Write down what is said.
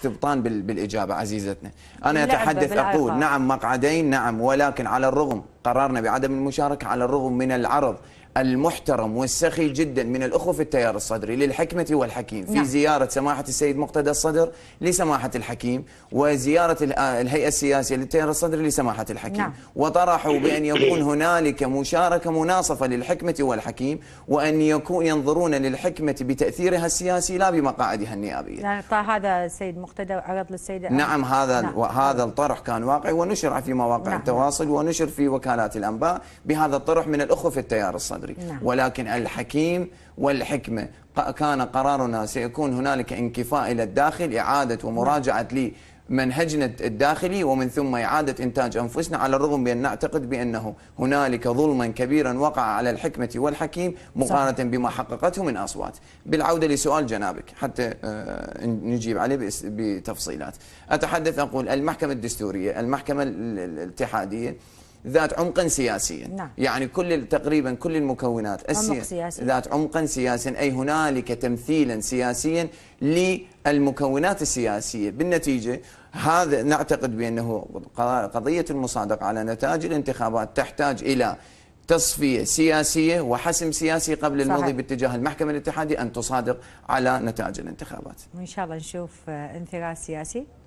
استبطان بالاجابه عزيزتنا انا اتحدث اقول نعم مقعدين نعم ولكن على الرغم قررنا بعدم المشاركة على الرغم من العرض المحترم والسخي جدا من الأخوة في التيار الصدري للحكمة والحكيم في نعم. زيارة سماحة السيد مقتدى الصدر لسماحة الحكيم وزيارة آه، الهيئة السياسية للتيار الصدري لسماحة الحكيم نعم. وطرحوا بأن يكون هنالك مشاركة مناصفة للحكمة والحكيم وأن يكون ينظرون للحكمة بتأثيرها السياسي لا بمقاعدها النيابية يعني هذا السيد مقتدى عرض للسيد نعم هذا نعم. هذا الطرح كان واقعي ونشر في مواقع نعم. التواصل ونشر في وكالة وكالات الأنباء بهذا الطرح من الأخوة في التيار الصدري نعم. ولكن الحكيم والحكمة كان قرارنا سيكون هنالك انكفاء إلى الداخل إعادة ومراجعة نعم. لي منهجنا الداخلي ومن ثم إعادة إنتاج أنفسنا على الرغم بأن نعتقد بأنه هنالك ظلما كبيرا وقع على الحكمة والحكيم مقارنة بما حققته من أصوات بالعودة لسؤال جنابك حتى آه، نجيب عليه بتفصيلات أتحدث أقول المحكمة الدستورية المحكمة الاتحادية ذات عمقا سياسيا نعم. يعني كل تقريبا كل المكونات السياسية ذات عمق سياسيا أي هنالك تمثيلا سياسيا للمكونات السياسية بالنتيجة هذا نعتقد بأنه قضية المصادقة على نتائج الانتخابات تحتاج إلى تصفية سياسية وحسم سياسي قبل المضي صحيح. باتجاه المحكمة الاتحادية أن تصادق على نتائج الانتخابات وإن شاء الله نشوف آه، انثراء سياسي